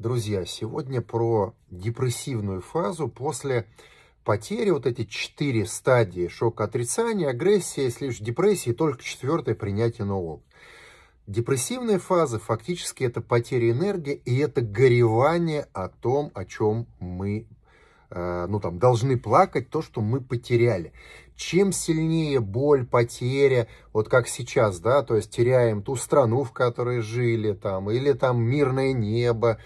друзья, сегодня про депрессивную фазу после потери, вот эти четыре стадии шока отрицания, агрессия, если лишь депрессии, только четвертое принятие нового. Депрессивная фаза фактически это потеря энергии и это горевание о том, о чем мы э, ну, там, должны плакать то, что мы потеряли. Чем сильнее боль, потеря, вот как сейчас, да, то есть теряем ту страну, в которой жили, там, или там мирное небо,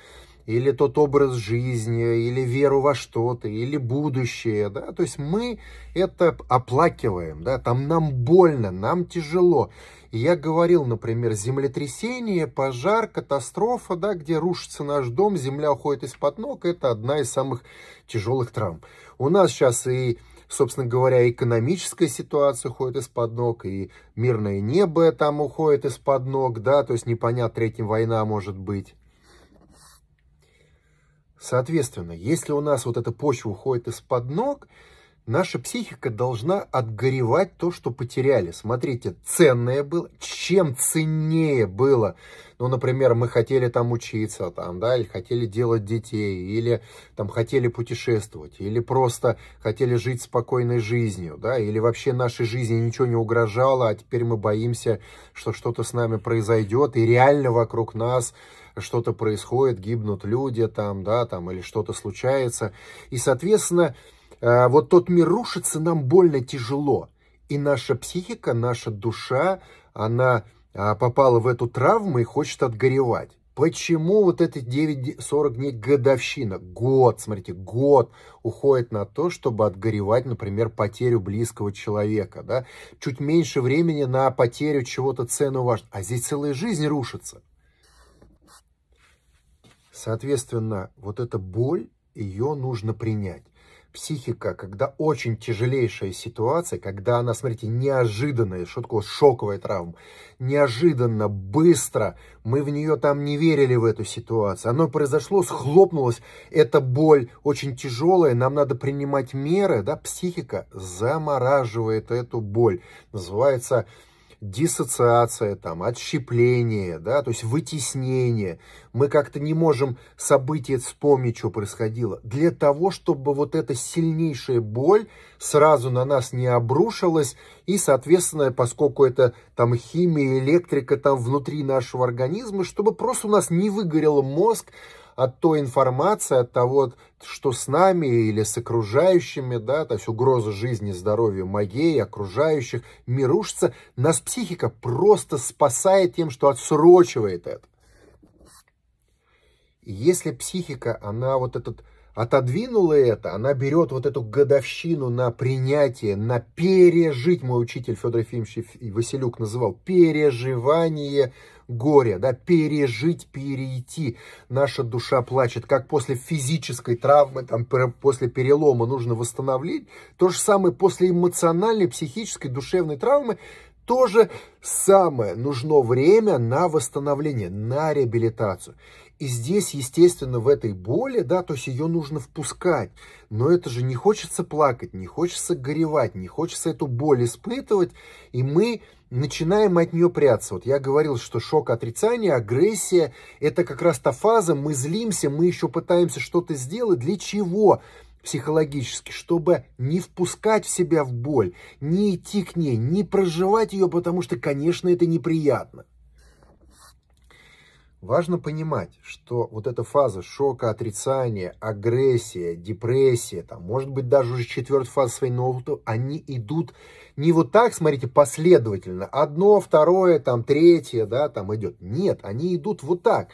или тот образ жизни, или веру во что-то, или будущее, да, то есть мы это оплакиваем, да, там нам больно, нам тяжело. я говорил, например, землетрясение, пожар, катастрофа, да, где рушится наш дом, земля уходит из-под ног, это одна из самых тяжелых травм. У нас сейчас и собственно говоря, экономическая ситуация уходит из-под ног, и мирное небо там уходит из-под ног, да, то есть непонятно, третья война может быть. Соответственно, если у нас вот эта почва уходит из-под ног, Наша психика должна отгоревать то, что потеряли. Смотрите, ценное было, чем ценнее было. Ну, например, мы хотели там учиться, там, да, или хотели делать детей, или там хотели путешествовать, или просто хотели жить спокойной жизнью, да, или вообще нашей жизни ничего не угрожало, а теперь мы боимся, что что-то с нами произойдет, и реально вокруг нас что-то происходит, гибнут люди там, да, там, или что-то случается. И, соответственно, Э, вот тот мир рушится, нам больно тяжело. И наша психика, наша душа, она а, попала в эту травму и хочет отгоревать. Почему вот эти 9, 40 дней годовщина, год, смотрите, год уходит на то, чтобы отгоревать, например, потерю близкого человека, да? Чуть меньше времени на потерю чего-то ценного важного. А здесь целая жизнь рушится. Соответственно, вот эта боль, ее нужно принять психика, когда очень тяжелейшая ситуация, когда она, смотрите, неожиданная, что такое шоковая травма, неожиданно, быстро, мы в нее там не верили в эту ситуацию, оно произошло, схлопнулось, эта боль очень тяжелая, нам надо принимать меры, да, психика замораживает эту боль, называется диссоциация, там, отщепление, да, то есть вытеснение. Мы как-то не можем события вспомнить, что происходило. Для того, чтобы вот эта сильнейшая боль сразу на нас не обрушилась, и, соответственно, поскольку это там химия, электрика там внутри нашего организма, чтобы просто у нас не выгорел мозг, от той информации, от того, что с нами или с окружающими, да, то есть угроза жизни, здоровью моей, окружающих, мир нас психика просто спасает тем, что отсрочивает это. И если психика, она вот этот отодвинула это, она берет вот эту годовщину на принятие, на пережить, мой учитель Федор Ефимович Василюк называл, переживание горе, да, пережить, перейти. Наша душа плачет, как после физической травмы, там, после перелома нужно восстановить. То же самое после эмоциональной, психической, душевной травмы то же самое нужно время на восстановление, на реабилитацию. И здесь, естественно, в этой боли, да, то есть ее нужно впускать. Но это же не хочется плакать, не хочется горевать, не хочется эту боль испытывать. И мы начинаем от нее прятаться. Вот я говорил, что шок, отрицание, агрессия – это как раз та фаза, мы злимся, мы еще пытаемся что-то сделать. Для чего? психологически, чтобы не впускать в себя в боль, не идти к ней, не проживать ее, потому что, конечно, это неприятно. Важно понимать, что вот эта фаза шока, отрицания, агрессия, депрессия, там, может быть, даже уже четвертая фаза своей ноута, они идут не вот так, смотрите, последовательно, одно, второе, там, третье, да, там идет. Нет, они идут вот так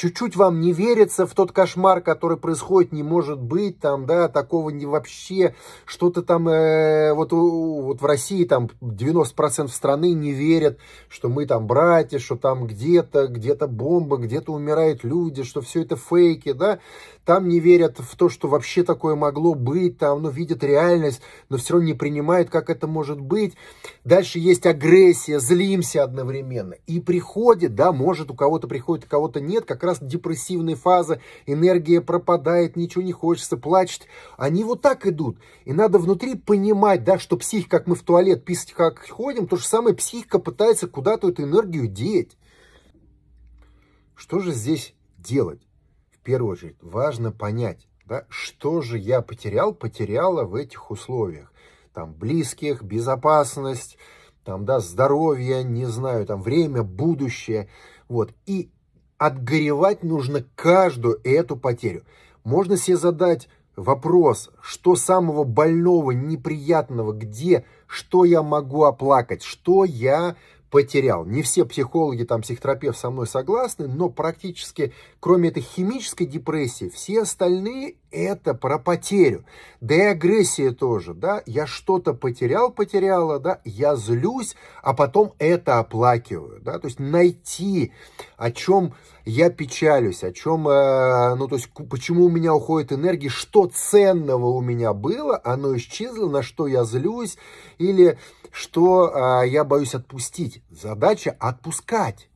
чуть-чуть вам не верится в тот кошмар, который происходит, не может быть, там, да, такого не вообще, что-то там, э, вот, вот в России там 90% страны не верят, что мы там братья, что там где-то, где-то бомба, где-то умирают люди, что все это фейки, да, там не верят в то, что вообще такое могло быть, там, ну, видят реальность, но все равно не принимают, как это может быть. Дальше есть агрессия, злимся одновременно, и приходит, да, может, у кого-то приходит, у кого-то нет, как раз раз депрессивная фаза, энергия пропадает, ничего не хочется, плачет. Они вот так идут. И надо внутри понимать, да, что псих, как мы в туалет писать как ходим, то же самое психика пытается куда-то эту энергию деть. Что же здесь делать? В первую очередь важно понять, да, что же я потерял, потеряла в этих условиях. Там близких, безопасность, там, да, здоровье, не знаю, там, время, будущее, вот, и отгоревать нужно каждую эту потерю. Можно себе задать вопрос, что самого больного, неприятного, где, что я могу оплакать, что я потерял. Не все психологи, там, психотерапевт со мной согласны, но практически, кроме этой химической депрессии, все остальные это про потерю. Да и агрессия тоже, да, я что-то потерял, потеряла, да, я злюсь, а потом это оплакиваю, да, то есть найти, о чем я печалюсь, о чем, э, ну, то есть почему у меня уходит энергия, что ценного у меня было, оно исчезло, на что я злюсь или что э, я боюсь отпустить. Задача отпускать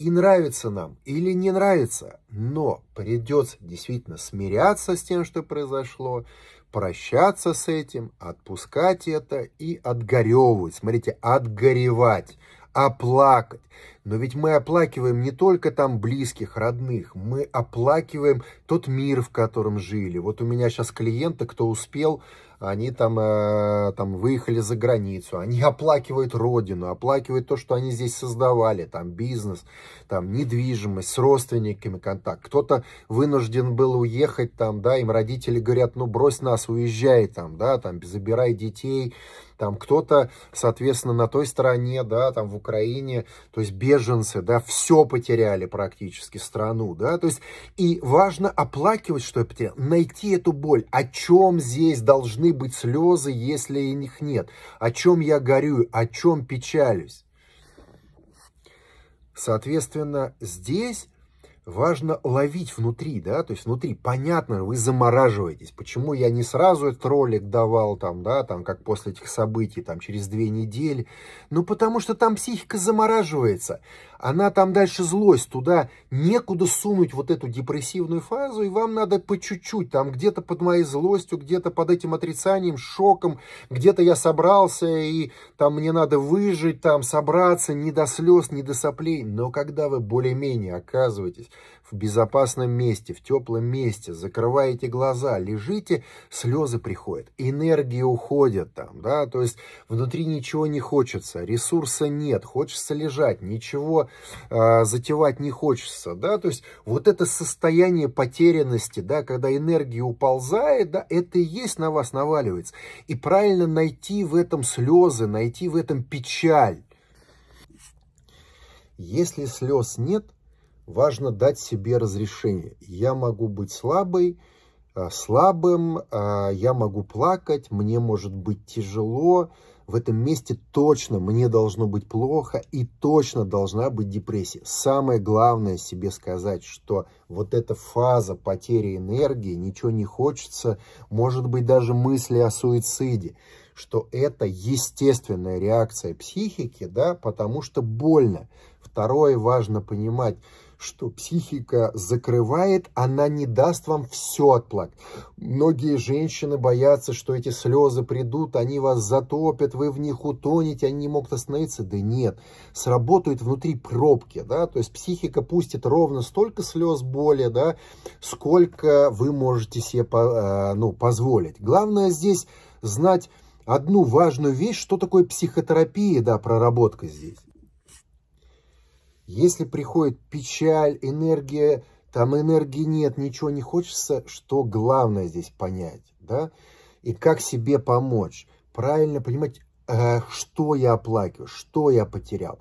и нравится нам, или не нравится, но придется действительно смиряться с тем, что произошло, прощаться с этим, отпускать это и отгоревывать. Смотрите, отгоревать, оплакать. Но ведь мы оплакиваем не только там близких, родных, мы оплакиваем тот мир, в котором жили. Вот у меня сейчас клиента, кто успел, они там, э, там выехали за границу, они оплакивают родину, оплакивают то, что они здесь создавали, там бизнес, там недвижимость, с родственниками контакт. Кто-то вынужден был уехать там, да, им родители говорят, ну брось нас, уезжай там, да, там забирай детей, там кто-то, соответственно, на той стороне, да, там в Украине, то есть беженцы, да, все потеряли практически страну, да, то есть и важно оплакивать, что найти эту боль, о чем здесь должны должны быть слезы, если их нет? О чем я горю, о чем печалюсь? Соответственно, здесь важно ловить внутри, да, то есть внутри, понятно, вы замораживаетесь, почему я не сразу этот ролик давал, там, да, там, как после этих событий, там, через две недели, ну, потому что там психика замораживается, она там дальше злость, туда некуда сунуть вот эту депрессивную фазу, и вам надо по чуть-чуть, там, где-то под моей злостью, где-то под этим отрицанием, шоком, где-то я собрался, и там мне надо выжить, там, собраться, не до слез, не до соплей, но когда вы более-менее оказываетесь в безопасном месте, в теплом месте, закрываете глаза, лежите, слезы приходят, энергии уходят там, да, то есть внутри ничего не хочется, ресурса нет, хочется лежать, ничего э, затевать не хочется, да, то есть вот это состояние потерянности, да, когда энергия уползает, да, это и есть на вас наваливается. И правильно найти в этом слезы, найти в этом печаль. Если слез нет – важно дать себе разрешение. Я могу быть слабой, а, слабым, а, я могу плакать, мне может быть тяжело, в этом месте точно мне должно быть плохо и точно должна быть депрессия. Самое главное себе сказать, что вот эта фаза потери энергии, ничего не хочется, может быть даже мысли о суициде, что это естественная реакция психики, да, потому что больно. Второе важно понимать, что психика закрывает, она не даст вам все отплакать. Многие женщины боятся, что эти слезы придут, они вас затопят, вы в них утонете, они не могут остановиться. Да нет, сработают внутри пробки, да, то есть психика пустит ровно столько слез боли, да, сколько вы можете себе э, ну, позволить. Главное здесь знать одну важную вещь, что такое психотерапия, да, проработка здесь. Если приходит печаль, энергия, там энергии нет, ничего не хочется, что главное здесь понять, да? И как себе помочь? Правильно понимать, э, что я оплакиваю, что я потерял.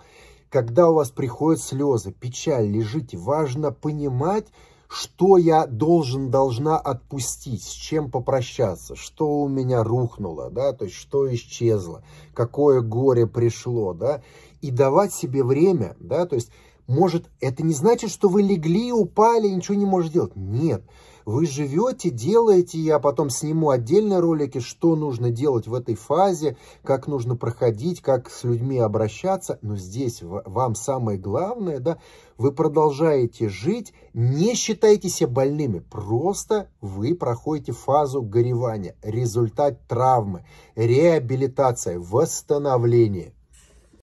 Когда у вас приходят слезы, печаль, лежите, важно понимать, что я должен, должна отпустить, с чем попрощаться, что у меня рухнуло, да, то есть что исчезло, какое горе пришло, да, и давать себе время, да, то есть может, это не значит, что вы легли, упали и ничего не можете делать. Нет. Вы живете, делаете, я потом сниму отдельные ролики, что нужно делать в этой фазе, как нужно проходить, как с людьми обращаться. Но здесь вам самое главное, да, вы продолжаете жить, не считайте себя больными, просто вы проходите фазу горевания, результат травмы, реабилитация, восстановление.